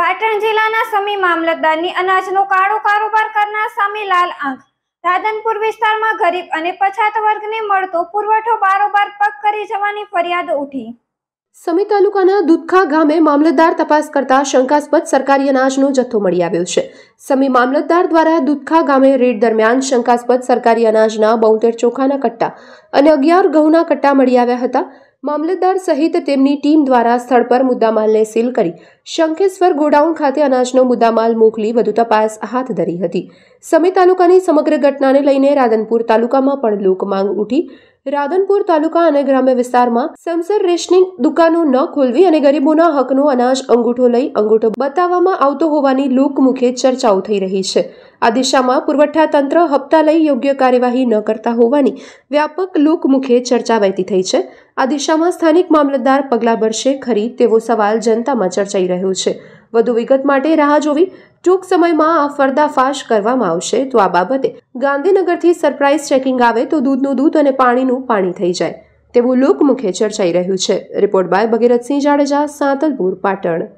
પાટણ જિલ્લાના સમી મામલતદારની અનાજનો કાળો કારોબાર કરનાર સામે લાલ આંખ રાધનપુર વિસ્તારમાં ગરીબ અને પછાત વર્ગને મળતો પુરવઠો બારોબાર પગ કરી જવાની ફરિયાદ ઉઠી સમી તાલુકાના દૂધખા ગામે મામલતદાર તપાસ કરતા શંકાસ્પદ સરકારી અનાજનો જથ્થો મળી આવ્યો છે સમી મામલતદાર દ્વારા દૂધખા ગામે રેડ દરમિયાન શંકાસ્પદ સરકારી અનાજના બોતેર ચોખાના કટ્ટા અને અગિયાર ઘઉંના કટ્ટા મળી આવ્યા હતા મામલતદાર સહિત તેમની ટીમ દ્વારા સ્થળ પર મુદ્દામાલને સીલ કરી શંખેશ્વર ગોડાઉન ખાતે અનાજનો મુદ્દામાલ મોકલી વધુ તપાસ હાથ ધરી હતી સમી તાલુકાની સમગ્ર ઘટનાને લઈને રાધનપુર તાલુકામાં પણ લોકમાંગ ઉઠી રાધનપુર તાલુકા અને ગ્રામ્ય વિસ્તારમાં સંસર રેશનિંગ દુકાનો ન ખોલવી અને ગરીબોના હકનો અનાજ અંગૂઠો લઈ અંગૂઠો બતાવવામાં આવતો હોવાની લોકમુખે ચર્ચાઓ થઈ રહી છે આ દિશામાં પુરવઠા તંત્ર હપ્તા લઈ યોગ્ય કાર્યવાહી ન કરતા હોવાની વ્યાપક લોકમુખે ચર્ચા વહેતી થઈ છે આ દિશામાં સ્થાનિક મામલતદાર પગલાં ભરશે ખરી તેવો સવાલ જનતામાં ચર્ચાઈ રહ્યો છે વધુ વિગત માટે રાહ જોવી ટૂંક સમયમાં આ ફરદાફાશ કરવામાં આવશે તો આ બાબતે ગાંધીનગરથી સરપ્રાઇઝ ચેકિંગ આવે તો દૂધનું દૂધ અને પાણીનું પાણી થઈ જાય તેવું લોકમુખે ચર્ચાઈ રહ્યું છે રિપોર્ટ બાય ભગીરથસિંહ જાડેજા સાંતલપુર પાટણ